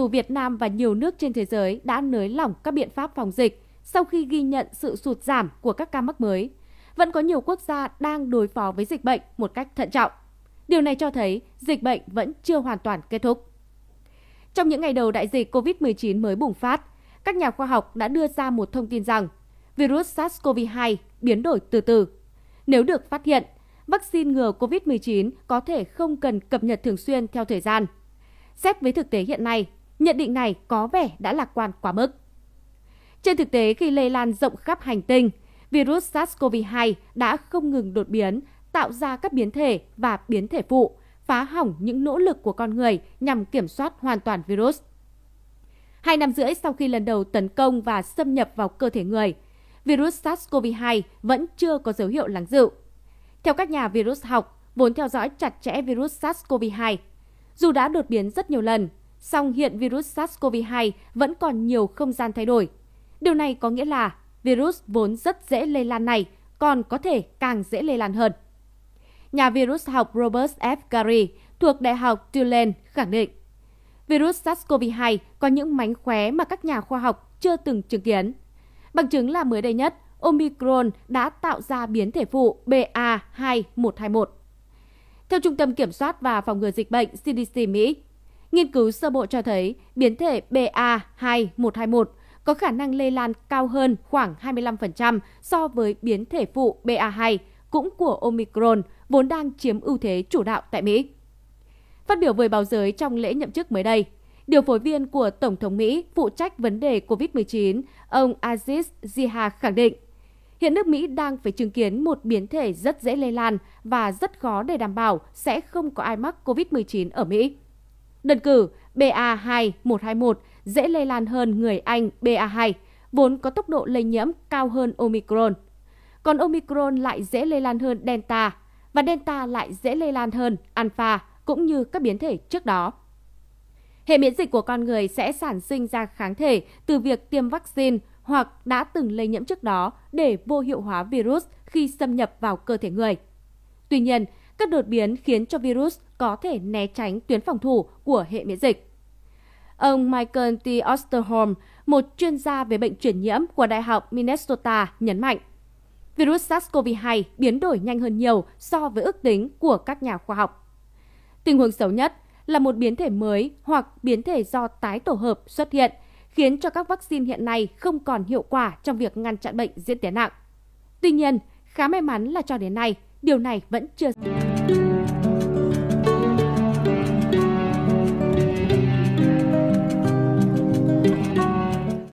dù Việt Nam và nhiều nước trên thế giới đã nới lỏng các biện pháp phòng dịch sau khi ghi nhận sự sụt giảm của các ca mắc mới, vẫn có nhiều quốc gia đang đối phó với dịch bệnh một cách thận trọng. Điều này cho thấy dịch bệnh vẫn chưa hoàn toàn kết thúc. Trong những ngày đầu đại dịch COVID-19 mới bùng phát, các nhà khoa học đã đưa ra một thông tin rằng virus SARS-CoV-2 biến đổi từ từ. Nếu được phát hiện, vaccine ngừa COVID-19 có thể không cần cập nhật thường xuyên theo thời gian. Xét với thực tế hiện nay, Nhận định này có vẻ đã lạc quan quá mức. Trên thực tế, khi lây lan rộng khắp hành tinh, virus SARS-CoV-2 đã không ngừng đột biến, tạo ra các biến thể và biến thể phụ, phá hỏng những nỗ lực của con người nhằm kiểm soát hoàn toàn virus. Hai năm rưỡi sau khi lần đầu tấn công và xâm nhập vào cơ thể người, virus SARS-CoV-2 vẫn chưa có dấu hiệu lắng dịu. Theo các nhà virus học, vốn theo dõi chặt chẽ virus SARS-CoV-2, dù đã đột biến rất nhiều lần Song hiện virus SARS-CoV-2 vẫn còn nhiều không gian thay đổi. Điều này có nghĩa là virus vốn rất dễ lây lan này còn có thể càng dễ lây lan hơn. Nhà virus học Robert F. Gary thuộc Đại học Tulane khẳng định virus SARS-CoV-2 có những mánh khóe mà các nhà khoa học chưa từng chứng kiến. Bằng chứng là mới đây nhất, Omicron đã tạo ra biến thể phụ BA2121. Theo Trung tâm Kiểm soát và Phòng ngừa Dịch bệnh CDC Mỹ, Nghiên cứu sơ bộ cho thấy biến thể BA2121 có khả năng lây lan cao hơn khoảng 25% so với biến thể phụ BA2 cũng của Omicron vốn đang chiếm ưu thế chủ đạo tại Mỹ. Phát biểu với báo giới trong lễ nhậm chức mới đây, điều phối viên của Tổng thống Mỹ phụ trách vấn đề COVID-19, ông Aziz Ziha khẳng định, hiện nước Mỹ đang phải chứng kiến một biến thể rất dễ lây lan và rất khó để đảm bảo sẽ không có ai mắc COVID-19 ở Mỹ. Đơn cử BA2 121 dễ lây lan hơn người Anh BA2, vốn có tốc độ lây nhiễm cao hơn Omicron. Còn Omicron lại dễ lây lan hơn Delta, và Delta lại dễ lây lan hơn Alpha cũng như các biến thể trước đó. Hệ miễn dịch của con người sẽ sản sinh ra kháng thể từ việc tiêm vaccine hoặc đã từng lây nhiễm trước đó để vô hiệu hóa virus khi xâm nhập vào cơ thể người. Tuy nhiên, các đột biến khiến cho virus có thể né tránh tuyến phòng thủ của hệ miễn dịch. Ông Michael T. Osterholm, một chuyên gia về bệnh truyền nhiễm của Đại học Minnesota, nhấn mạnh virus SARS-CoV-2 biến đổi nhanh hơn nhiều so với ước tính của các nhà khoa học. Tình huống xấu nhất là một biến thể mới hoặc biến thể do tái tổ hợp xuất hiện, khiến cho các vaccine hiện nay không còn hiệu quả trong việc ngăn chặn bệnh diễn tiến nặng. Tuy nhiên, khá may mắn là cho đến nay, điều này vẫn chưa...